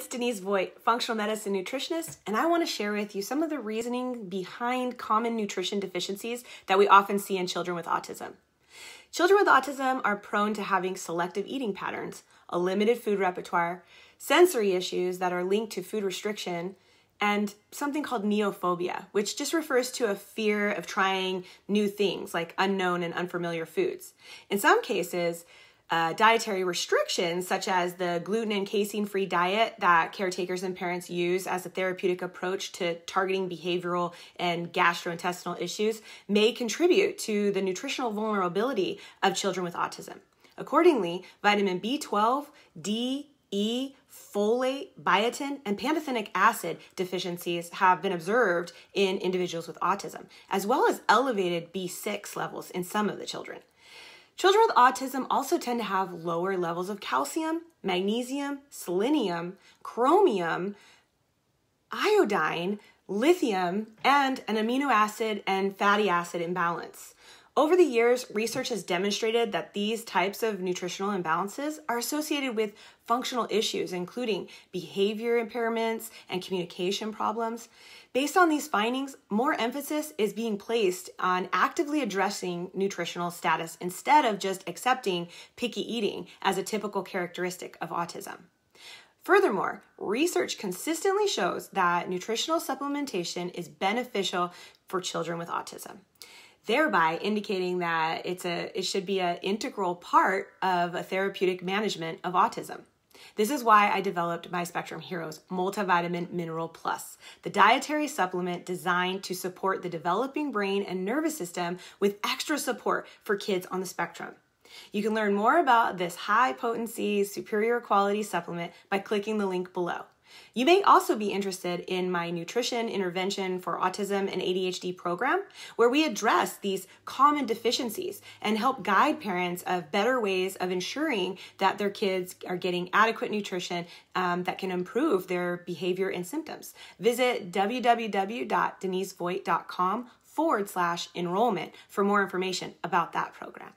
It's Denise Voigt, functional medicine nutritionist, and I want to share with you some of the reasoning behind common nutrition deficiencies that we often see in children with autism. Children with autism are prone to having selective eating patterns, a limited food repertoire, sensory issues that are linked to food restriction, and something called neophobia, which just refers to a fear of trying new things like unknown and unfamiliar foods. In some cases, uh, dietary restrictions, such as the gluten and casein free diet that caretakers and parents use as a therapeutic approach to targeting behavioral and gastrointestinal issues, may contribute to the nutritional vulnerability of children with autism. Accordingly, vitamin B12, D, E, folate, biotin, and pantothenic acid deficiencies have been observed in individuals with autism, as well as elevated B6 levels in some of the children. Children with autism also tend to have lower levels of calcium, magnesium, selenium, chromium, iodine, lithium, and an amino acid and fatty acid imbalance. Over the years, research has demonstrated that these types of nutritional imbalances are associated with functional issues, including behavior impairments and communication problems. Based on these findings, more emphasis is being placed on actively addressing nutritional status instead of just accepting picky eating as a typical characteristic of autism. Furthermore, research consistently shows that nutritional supplementation is beneficial for children with autism thereby indicating that it's a it should be an integral part of a therapeutic management of autism. This is why I developed my Spectrum Heroes Multivitamin Mineral Plus, the dietary supplement designed to support the developing brain and nervous system with extra support for kids on the spectrum. You can learn more about this high potency, superior quality supplement by clicking the link below. You may also be interested in my Nutrition Intervention for Autism and ADHD program, where we address these common deficiencies and help guide parents of better ways of ensuring that their kids are getting adequate nutrition um, that can improve their behavior and symptoms. Visit www.denisevoigt.com forward slash enrollment for more information about that program.